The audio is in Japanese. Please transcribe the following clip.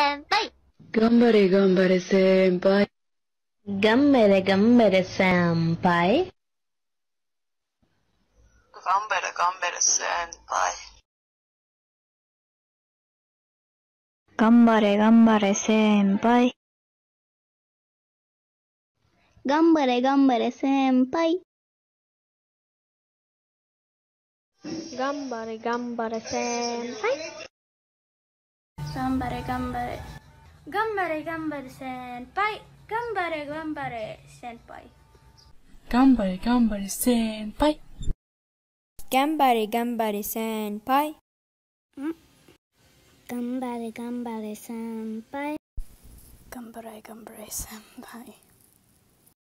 先輩頑張れ頑張れ先輩頑張れ頑張れ先輩頑張れ頑張れ先輩頑張れ頑張れ先輩頑張れ頑張れ先輩頑張れ頑張れ先輩頑張れ頑張れ頑張れ頑張れ先輩頑張れ頑張れ先輩頑張れ頑張れ先輩頑張れ頑張れ先輩頑張れ頑張れ先輩頑張れ頑張れ先輩